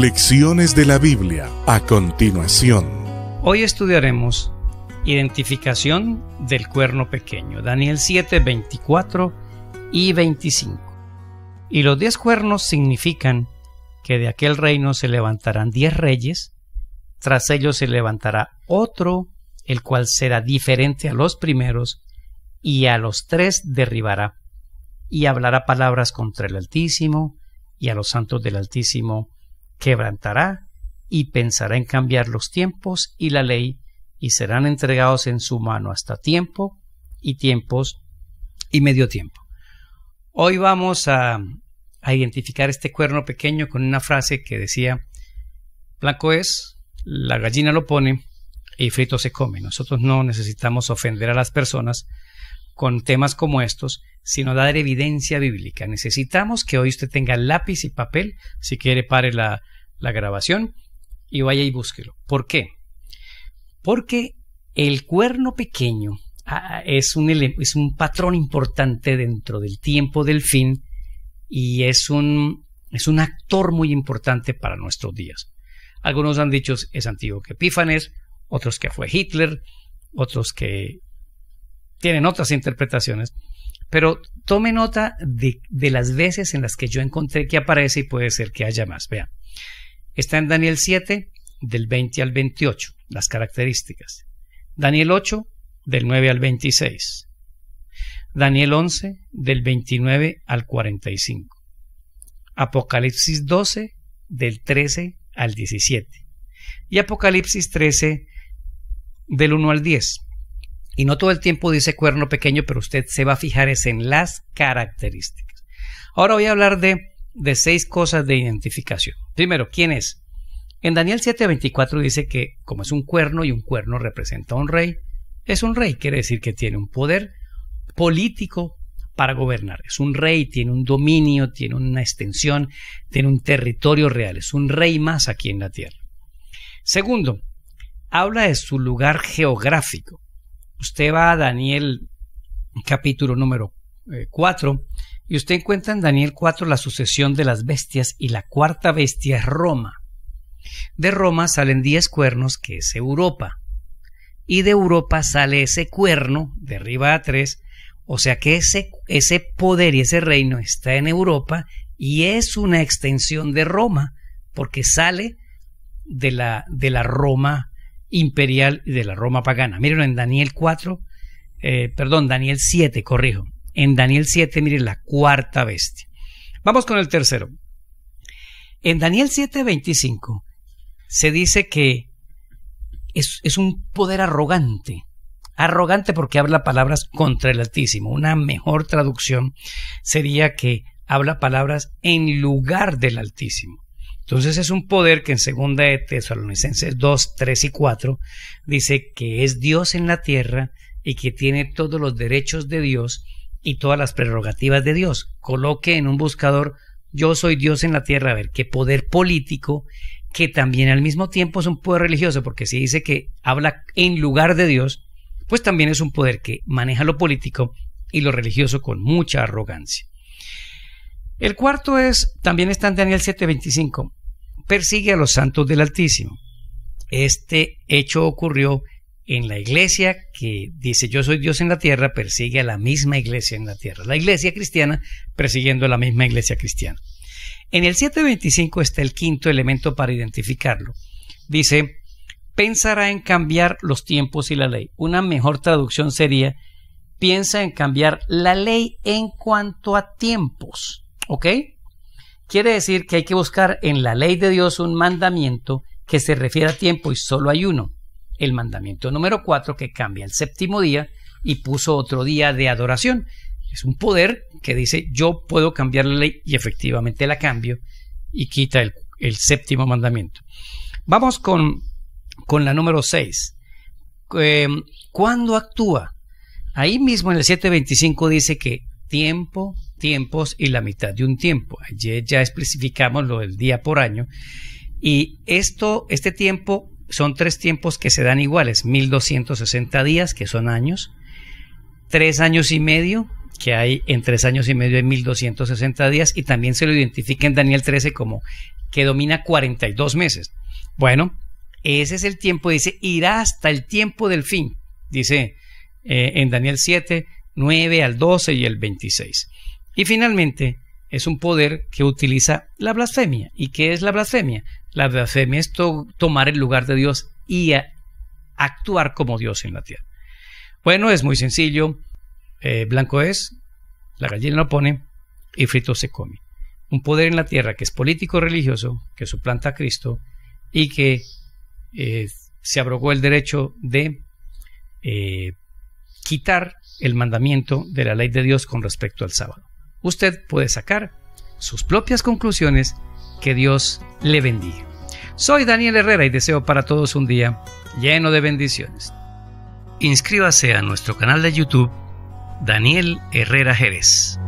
Lecciones de la Biblia a continuación. Hoy estudiaremos identificación del cuerno pequeño, Daniel 7, 24 y 25. Y los diez cuernos significan que de aquel reino se levantarán diez reyes, tras ellos se levantará otro, el cual será diferente a los primeros, y a los tres derribará, y hablará palabras contra el Altísimo, y a los santos del Altísimo quebrantará y pensará en cambiar los tiempos y la ley, y serán entregados en su mano hasta tiempo y tiempos y medio tiempo. Hoy vamos a, identificar este cuerno pequeño con una frase que decía, blanco es, la gallina lo pone y frito se come. Nosotros no necesitamos ofender a las personas con temas como estos, sino dar evidencia bíblica. Necesitamos que hoy usted tenga lápiz y papel, si quiere pare la, grabación y vaya y búsquelo. ¿Por qué? Porque el cuerno pequeño ah, ah, es, un es un, patrón importante dentro del tiempo del fin y es un, es un actor muy importante para nuestros días. Algunos han dicho es antiguo que Epífanes, otros que fue Hitler, otros que tienen otras interpretaciones, pero tome nota de, de, las veces en las que yo encontré que aparece y puede ser que haya más. Vean, está en Daniel 7, del 20 al 28, las características. Daniel 8, del 9 al 26. Daniel 11, del 29 al 45. Apocalipsis 12, del 13 al 17. Y Apocalipsis 13, del 1 al 10. Y no todo el tiempo dice cuerno pequeño, pero usted se va a fijar es en las características. Ahora voy a hablar de, de seis cosas de identificación. Primero, ¿quién es? En Daniel 7:24 dice que como es un cuerno y un cuerno representa a un rey, es un rey, quiere decir que tiene un poder político para gobernar. Es un rey, tiene un dominio, tiene una extensión, tiene un territorio real, es un rey más aquí en la tierra. Segundo, habla de su lugar geográfico. Usted va a Daniel capítulo número 4 eh, y usted encuentra en Daniel 4 la sucesión de las bestias y la cuarta bestia es Roma. De Roma salen 10 cuernos que es Europa y de Europa sale ese cuerno de arriba a 3 o sea que ese, ese poder y ese reino está en Europa y es una extensión de Roma porque sale de la, de la Roma imperial de la Roma pagana. Miren, en Daniel 4, eh, perdón, Daniel 7, corrijo. En Daniel 7, miren la cuarta bestia. Vamos con el tercero. En Daniel 25, se dice que es, un poder arrogante. Arrogante porque habla palabras contra el Altísimo. Una mejor traducción sería que habla palabras en lugar del Altísimo. Entonces es un poder que en segunda de Tesalonicenses 2, 3 y 4 dice que es Dios en la tierra y que tiene todos los derechos de Dios y todas las prerrogativas de Dios. Coloque en un buscador yo soy Dios en la tierra, a ver, qué poder político que también al mismo tiempo es un poder religioso, porque si dice que habla en lugar de Dios, pues también es un poder que maneja lo político y lo religioso con mucha arrogancia. El cuarto es, también está en Daniel 7:25, persigue a los santos del Altísimo. Este hecho ocurrió en la iglesia que dice yo soy Dios en la tierra, persigue a la misma iglesia en la tierra. La iglesia cristiana persiguiendo a la misma iglesia cristiana. En el 725 está el quinto elemento para identificarlo. Dice, pensará en cambiar los tiempos y la ley. Una mejor traducción sería, piensa en cambiar la ley en cuanto a tiempos. ¿Ok? Quiere decir que hay que buscar en la ley de Dios un mandamiento que se refiere a tiempo y solo hay uno. El mandamiento número cuatro que cambia el séptimo día y puso otro día de adoración. Es un poder que dice yo puedo cambiar la ley y efectivamente la cambio y quita el, séptimo mandamiento. Vamos con, con la número seis. Eh, ¿Cuándo actúa? Ahí mismo en el 725 dice que tiempo, tiempos y la mitad de un tiempo. Ayer ya especificamos lo del día por año. Y esto, este tiempo son tres tiempos que se dan iguales, 1260 días, que son años, tres años y medio, que hay en tres años y medio hay 1260 días, y también se lo identifica en Daniel 13 como que domina 42 meses. Bueno, ese es el tiempo, dice, irá hasta el tiempo del fin, dice eh, en Daniel 7, 9 al 12 y el 26. Y finalmente, es un poder que utiliza la blasfemia. ¿Y qué es la blasfemia? La blasfemia es tomar el lugar de Dios y actuar como Dios en la tierra. Bueno, es muy sencillo. Eh, blanco es, la gallina lo pone y frito se come. Un poder en la tierra que es político-religioso, que suplanta a Cristo y que eh, se abrogó el derecho de eh, quitar el mandamiento de la ley de Dios con respecto al sábado usted puede sacar sus propias conclusiones. Que Dios le bendiga. Soy Daniel Herrera y deseo para todos un día lleno de bendiciones. Inscríbase a nuestro canal de YouTube Daniel Herrera Jerez.